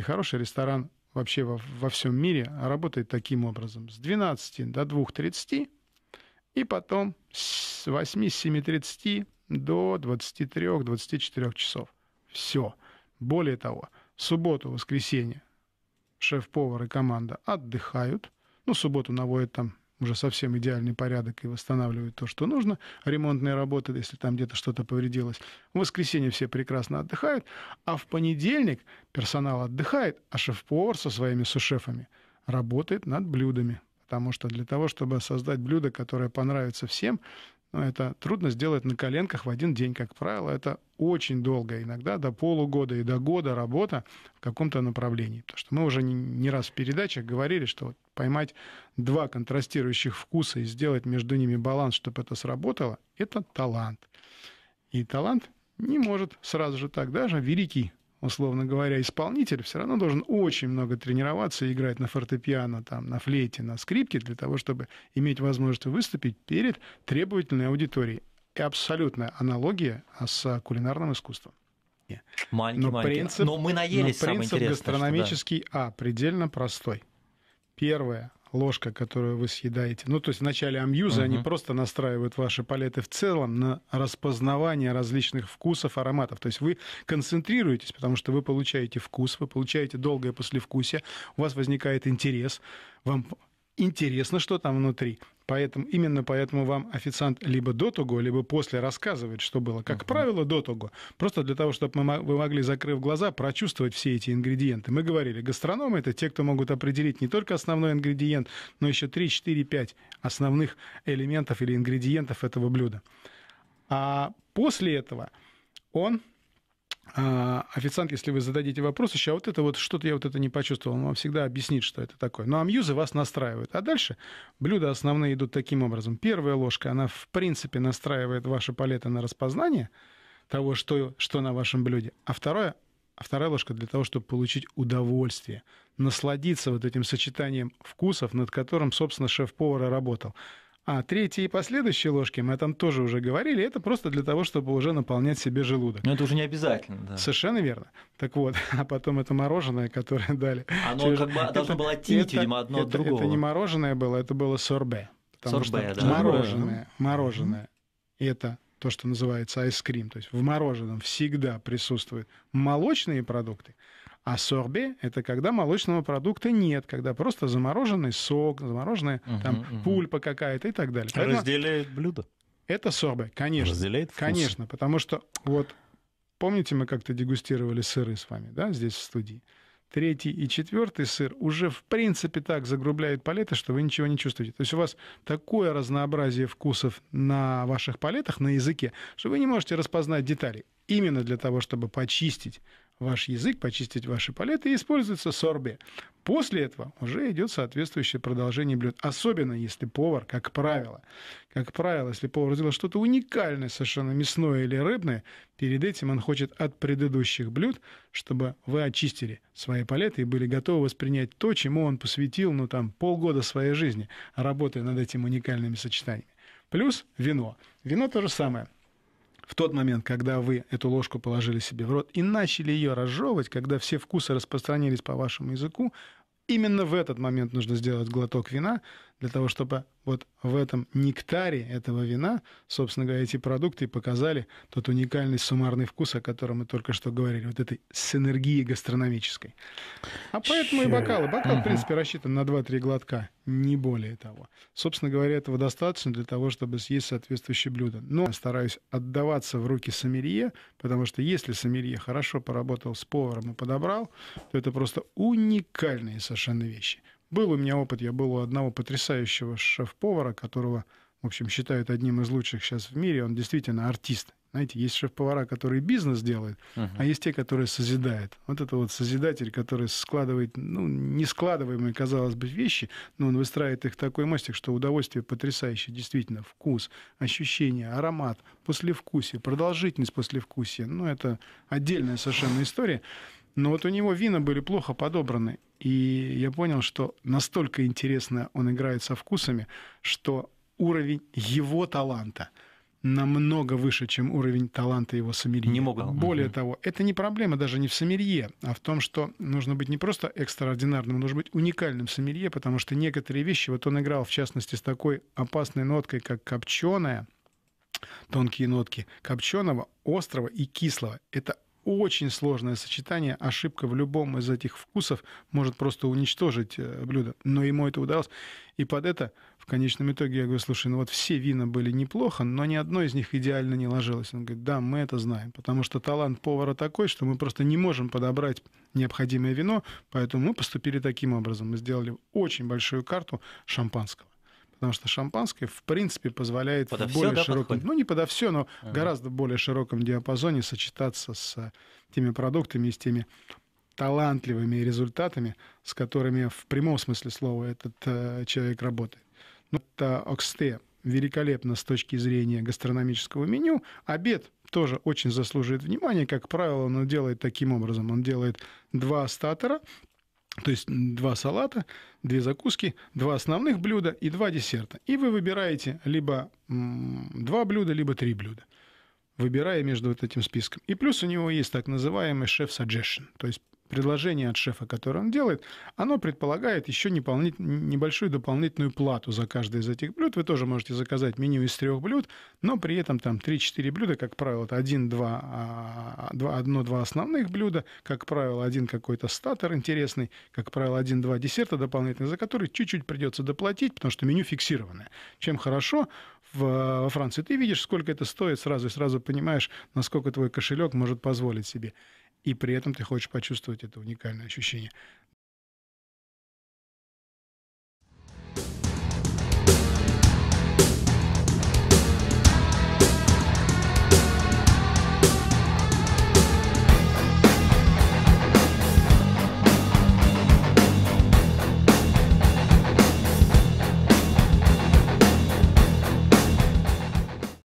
И хороший ресторан вообще во, во всем мире а работает таким образом. С 12 до 2.30 и потом с 8, с 7.30 до 23-24 часов. Все. Более того, субботу, воскресенье шеф-повар и команда отдыхают. Ну, субботу наводят там уже совсем идеальный порядок и восстанавливают то, что нужно. Ремонтные работы, если там где-то что-то повредилось. В воскресенье все прекрасно отдыхают, а в понедельник персонал отдыхает, а шеф-повар со своими сушефами работает над блюдами. Потому что для того, чтобы создать блюдо, которое понравится всем, но ну, это трудно сделать на коленках в один день, как правило. Это очень долго, иногда до полугода и до года работа в каком-то направлении. Потому что мы уже не, раз в передачах говорили, что вот поймать два контрастирующих вкуса и сделать между ними баланс, чтобы это сработало, это талант. И талант не может сразу же так, даже великий условно говоря, исполнитель все равно должен очень много тренироваться и играть на фортепиано, там, на флейте, на скрипке, для того, чтобы иметь возможность выступить перед требовательной аудиторией. И абсолютная аналогия с кулинарным искусством. Маленький, но, маленький. Принцип, но мы наелись, но принцип гастрономический, да. а, предельно простой. Первое ложка, которую вы съедаете. Ну, то есть в начале амьюза uh-huh. они просто настраивают ваши палеты в целом на распознавание различных вкусов, ароматов. То есть вы концентрируетесь, потому что вы получаете вкус, вы получаете долгое послевкусие, у вас возникает интерес, вам интересно, что там внутри. Поэтому, именно поэтому вам официант либо до того, либо после рассказывает, что было. Как правило, до того. Просто для того, чтобы мы, вы могли, закрыв глаза, прочувствовать все эти ингредиенты. Мы говорили, гастрономы это те, кто могут определить не только основной ингредиент, но еще 3, 4, 5 основных элементов или ингредиентов этого блюда. А после этого он а, официант, если вы зададите вопрос, еще а вот это вот что-то я вот это не почувствовал, он вам всегда объяснит, что это такое. Но амьюзы вас настраивают. А дальше блюда основные идут таким образом. Первая ложка, она в принципе настраивает ваше палето на распознание того, что, что на вашем блюде. А второе, а вторая ложка для того, чтобы получить удовольствие, насладиться вот этим сочетанием вкусов, над которым, собственно, шеф-повар работал. А третьи и последующие ложки, мы о этом тоже уже говорили, это просто для того, чтобы уже наполнять себе желудок. Но это уже не обязательно, да. Совершенно верно. Так вот, а потом это мороженое, которое дали. Оно через... как бы это, должно было оттенить, видимо, одно это, от другого. Это не мороженое было, это было сорбе. Потому сорбе, что да. Мороженое, мороженое. Mm-hmm. Это то, что называется айскрим, то есть в мороженом всегда присутствуют молочные продукты, а сорбе – это когда молочного продукта нет, когда просто замороженный сок, замороженная угу, там угу. пульпа какая-то и так далее. Поэтому Разделяет блюдо. Это сорбе, конечно. Разделяет вкус. Конечно, потому что вот помните, мы как-то дегустировали сыры с вами, да, здесь в студии? третий и четвертый сыр уже в принципе так загрубляют палеты, что вы ничего не чувствуете. То есть у вас такое разнообразие вкусов на ваших палетах, на языке, что вы не можете распознать детали. Именно для того, чтобы почистить ваш язык, почистить ваши палеты, и используется сорбе. После этого уже идет соответствующее продолжение блюд. Особенно если повар, как правило, как правило, если повар сделал что-то уникальное, совершенно мясное или рыбное, перед этим он хочет от предыдущих блюд, чтобы вы очистили свои палеты и были готовы воспринять то, чему он посвятил, ну, там, полгода своей жизни, работая над этими уникальными сочетаниями. Плюс вино. Вино то же самое – в тот момент, когда вы эту ложку положили себе в рот и начали ее разжевывать, когда все вкусы распространились по вашему языку, именно в этот момент нужно сделать глоток вина для того, чтобы вот в этом нектаре этого вина, собственно говоря, эти продукты показали тот уникальный суммарный вкус, о котором мы только что говорили, вот этой синергии гастрономической. А поэтому и бокалы. Бокал, в принципе, рассчитан на 2-3 глотка, не более того. Собственно говоря, этого достаточно для того, чтобы съесть соответствующее блюдо. Но стараюсь отдаваться в руки сомелье, потому что если сомелье хорошо поработал с поваром и подобрал, то это просто уникальные совершенно вещи. Был у меня опыт, я был у одного потрясающего шеф-повара, которого, в общем, считают одним из лучших сейчас в мире. Он действительно артист. Знаете, есть шеф-повара, которые бизнес делают, uh-huh. а есть те, которые созидают. Вот это вот созидатель, который складывает, ну, не складываемые, казалось бы, вещи, но он выстраивает их в такой мастер, что удовольствие потрясающее, действительно, вкус, ощущение, аромат, послевкусие, продолжительность послевкусия. Ну, это отдельная совершенно история. Но вот у него вина были плохо подобраны. И я понял, что настолько интересно он играет со вкусами, что уровень его таланта намного выше, чем уровень таланта его сомелье. Не мог. Более угу. того, это не проблема даже не в сомелье, а в том, что нужно быть не просто экстраординарным, нужно быть уникальным сомелье, потому что некоторые вещи, вот он играл, в частности, с такой опасной ноткой, как копченая, тонкие нотки копченого, острого и кислого. Это очень сложное сочетание. Ошибка в любом из этих вкусов может просто уничтожить э, блюдо. Но ему это удалось. И под это в конечном итоге я говорю, слушай, ну вот все вина были неплохо, но ни одно из них идеально не ложилось. Он говорит, да, мы это знаем, потому что талант повара такой, что мы просто не можем подобрать необходимое вино, поэтому мы поступили таким образом. Мы сделали очень большую карту шампанского потому что шампанское, в принципе, позволяет подо в более все, да, широком, подходит? ну не подо все, но ага. гораздо более широком диапазоне сочетаться с э, теми продуктами и с теми талантливыми результатами, с которыми в прямом смысле слова этот э, человек работает. Ну, это Оксте великолепно с точки зрения гастрономического меню. Обед тоже очень заслуживает внимания. Как правило, он делает таким образом. Он делает два статора – то есть два салата, две закуски, два основных блюда и два десерта. И вы выбираете либо два блюда, либо три блюда, выбирая между вот этим списком. И плюс у него есть так называемый шеф suggestion, то есть предложение от шефа, которое он делает, оно предполагает еще небольшую дополнительную плату за каждое из этих блюд. Вы тоже можете заказать меню из трех блюд, но при этом там 3-4 блюда, как правило, это 1 а, а, одно-два основных блюда, как правило, один какой-то статер интересный, как правило, один-два десерта дополнительных, за которые чуть-чуть придется доплатить, потому что меню фиксированное. Чем хорошо во Франции, ты видишь, сколько это стоит сразу и сразу понимаешь, насколько твой кошелек может позволить себе и при этом ты хочешь почувствовать это уникальное ощущение.